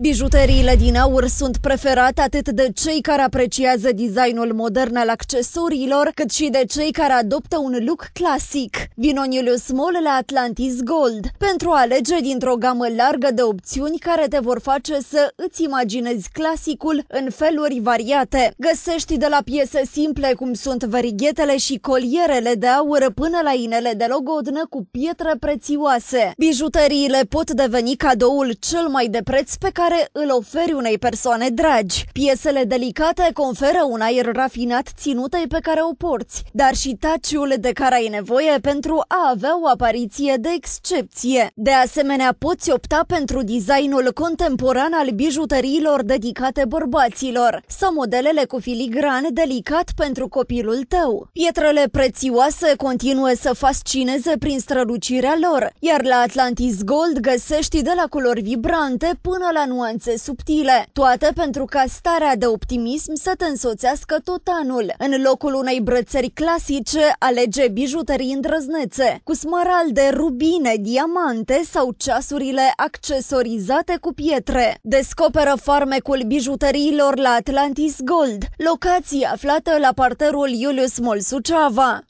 Bijuteriile din aur sunt preferate atât de cei care apreciază designul modern al accesoriilor, cât și de cei care adoptă un look clasic. Vino în Mall la Atlantis Gold pentru a alege dintr-o gamă largă de opțiuni care te vor face să îți imaginezi clasicul în feluri variate. Găsești de la piese simple cum sunt verighetele și colierele de aur până la inele de logodnă cu pietre prețioase. Bijuteriile pot deveni cadoul cel mai de preț pe care care îl oferi unei persoane dragi. Piesele delicate conferă un aer rafinat ținutei pe care o porți, dar și taciul de care ai nevoie pentru a avea o apariție de excepție. De asemenea, poți opta pentru designul contemporan al bijuteriilor dedicate bărbaților sau modelele cu filigran delicat pentru copilul tău. Pietrele prețioase continuă să fascineze prin strălucirea lor, iar la Atlantis Gold găsești de la culori vibrante până la nu nuanțe subtile. Toate pentru ca starea de optimism să te însoțească tot anul. În locul unei brățări clasice, alege bijuterii îndrăznețe, cu smaralde, rubine, diamante sau ceasurile accesorizate cu pietre. Descoperă farmecul bijuteriilor la Atlantis Gold, locație aflată la parterul Iulius Mol Suceava.